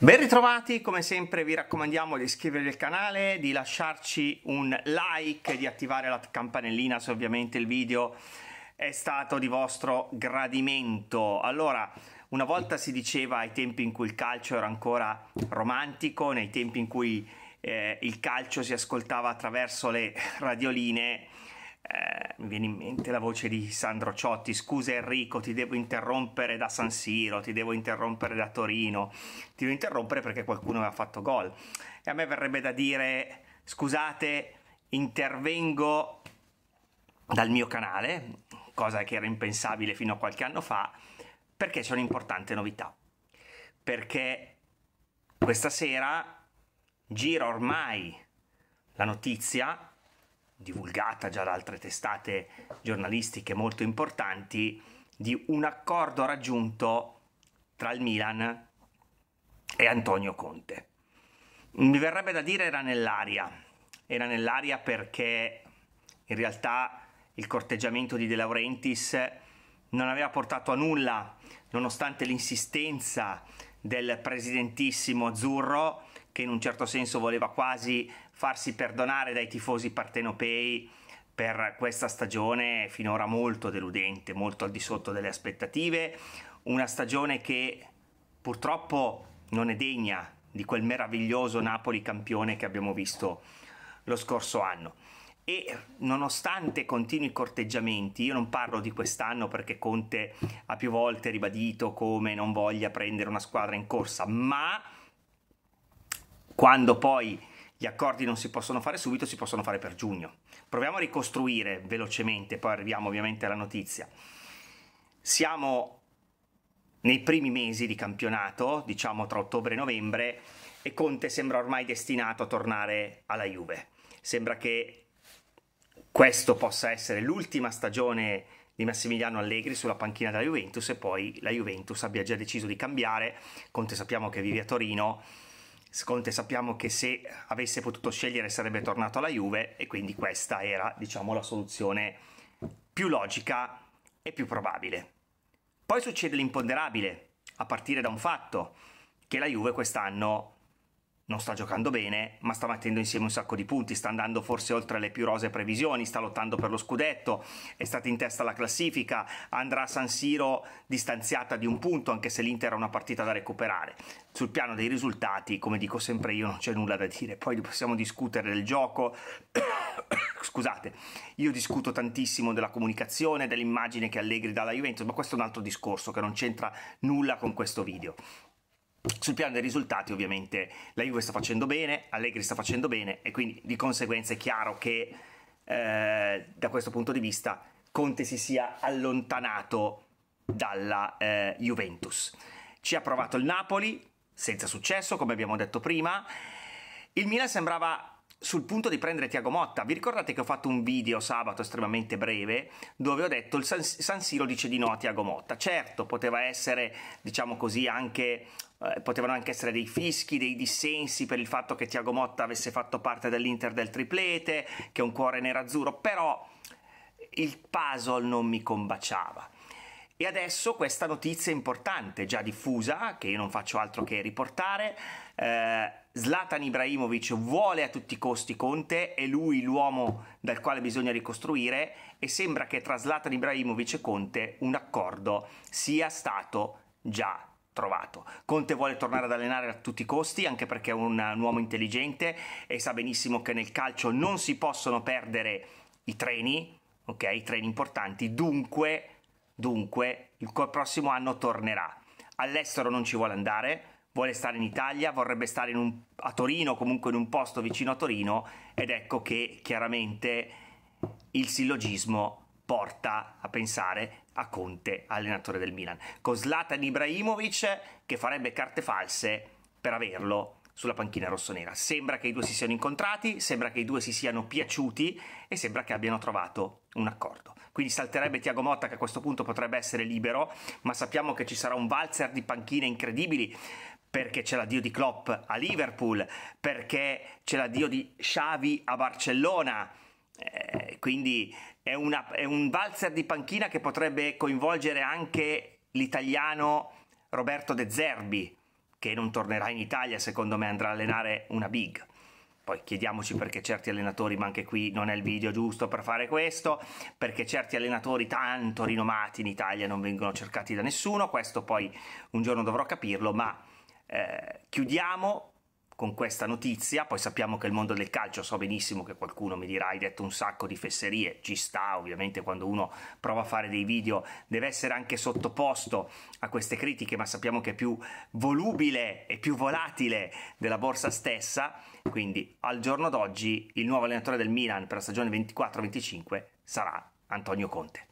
Ben ritrovati, come sempre vi raccomandiamo di iscrivervi al canale, di lasciarci un like, di attivare la campanellina se ovviamente il video è stato di vostro gradimento. Allora, una volta si diceva ai tempi in cui il calcio era ancora romantico, nei tempi in cui eh, il calcio si ascoltava attraverso le radioline, eh, mi viene in mente la voce di Sandro Ciotti, scusa Enrico, ti devo interrompere da San Siro, ti devo interrompere da Torino, ti devo interrompere perché qualcuno mi ha fatto gol. E a me verrebbe da dire, scusate, intervengo dal mio canale, cosa che era impensabile fino a qualche anno fa, perché c'è un'importante novità. Perché questa sera gira ormai la notizia divulgata già da altre testate giornalistiche molto importanti, di un accordo raggiunto tra il Milan e Antonio Conte. Mi verrebbe da dire era nell'aria, era nell'aria perché in realtà il corteggiamento di De Laurentiis non aveva portato a nulla, nonostante l'insistenza del presidentissimo azzurro, che in un certo senso voleva quasi farsi perdonare dai tifosi partenopei per questa stagione finora molto deludente, molto al di sotto delle aspettative, una stagione che purtroppo non è degna di quel meraviglioso Napoli campione che abbiamo visto lo scorso anno. E nonostante continui corteggiamenti, io non parlo di quest'anno perché Conte ha più volte ribadito come non voglia prendere una squadra in corsa, ma quando poi gli accordi non si possono fare subito, si possono fare per giugno. Proviamo a ricostruire velocemente, poi arriviamo ovviamente alla notizia. Siamo nei primi mesi di campionato, diciamo tra ottobre e novembre, e Conte sembra ormai destinato a tornare alla Juve. Sembra che questo possa essere l'ultima stagione di Massimiliano Allegri sulla panchina della Juventus e poi la Juventus abbia già deciso di cambiare. Conte sappiamo che vive a Torino Conte sappiamo che se avesse potuto scegliere sarebbe tornato alla Juve e quindi questa era diciamo la soluzione più logica e più probabile. Poi succede l'imponderabile, a partire da un fatto, che la Juve quest'anno non sta giocando bene, ma sta mettendo insieme un sacco di punti, sta andando forse oltre le più rose previsioni, sta lottando per lo scudetto, è stata in testa alla classifica, andrà a San Siro distanziata di un punto, anche se l'Inter ha una partita da recuperare. Sul piano dei risultati, come dico sempre io, non c'è nulla da dire, poi possiamo discutere del gioco. Scusate, io discuto tantissimo della comunicazione, dell'immagine che Allegri dà alla Juventus, ma questo è un altro discorso che non c'entra nulla con questo video. Sul piano dei risultati ovviamente la Juve sta facendo bene, Allegri sta facendo bene e quindi di conseguenza è chiaro che eh, da questo punto di vista Conte si sia allontanato dalla eh, Juventus. Ci ha provato il Napoli, senza successo come abbiamo detto prima, il Milan sembrava sul punto di prendere Tiago Motta. Vi ricordate che ho fatto un video sabato estremamente breve dove ho detto il San, San Siro dice di no a Tiago Motta. Certo, poteva essere, diciamo così, anche eh, potevano anche essere dei fischi, dei dissensi per il fatto che Tiago Motta avesse fatto parte dell'Inter del triplete, che è un cuore nerazzurro, però il puzzle non mi combaciava. E adesso questa notizia importante, già diffusa, che io non faccio altro che riportare, eh, Zlatan Ibrahimovic vuole a tutti i costi Conte, è lui l'uomo dal quale bisogna ricostruire e sembra che tra Zlatan Ibrahimovic e Conte un accordo sia stato già trovato. Conte vuole tornare ad allenare a tutti i costi, anche perché è un, un uomo intelligente e sa benissimo che nel calcio non si possono perdere i treni, ok? I treni importanti, dunque Dunque, il prossimo anno tornerà. All'estero non ci vuole andare, vuole stare in Italia, vorrebbe stare un, a Torino, comunque in un posto vicino a Torino, ed ecco che chiaramente il sillogismo porta a pensare a Conte, allenatore del Milan, con Zlatan Ibrahimovic che farebbe carte false per averlo sulla panchina rossonera. Sembra che i due si siano incontrati, sembra che i due si siano piaciuti e sembra che abbiano trovato un accordo quindi salterebbe Tiago Motta che a questo punto potrebbe essere libero, ma sappiamo che ci sarà un valzer di panchine incredibili perché c'è l'addio di Klopp a Liverpool, perché c'è l'addio di Xavi a Barcellona. Eh, quindi è, una, è un valzer di panchina che potrebbe coinvolgere anche l'italiano Roberto De Zerbi, che non tornerà in Italia, secondo me andrà a allenare una big. Poi chiediamoci perché certi allenatori, ma anche qui non è il video giusto per fare questo, perché certi allenatori tanto rinomati in Italia non vengono cercati da nessuno, questo poi un giorno dovrò capirlo, ma eh, chiudiamo con questa notizia, poi sappiamo che il mondo del calcio, so benissimo che qualcuno mi dirà hai detto un sacco di fesserie, ci sta ovviamente quando uno prova a fare dei video deve essere anche sottoposto a queste critiche, ma sappiamo che è più volubile e più volatile della borsa stessa, quindi al giorno d'oggi il nuovo allenatore del Milan per la stagione 24-25 sarà Antonio Conte.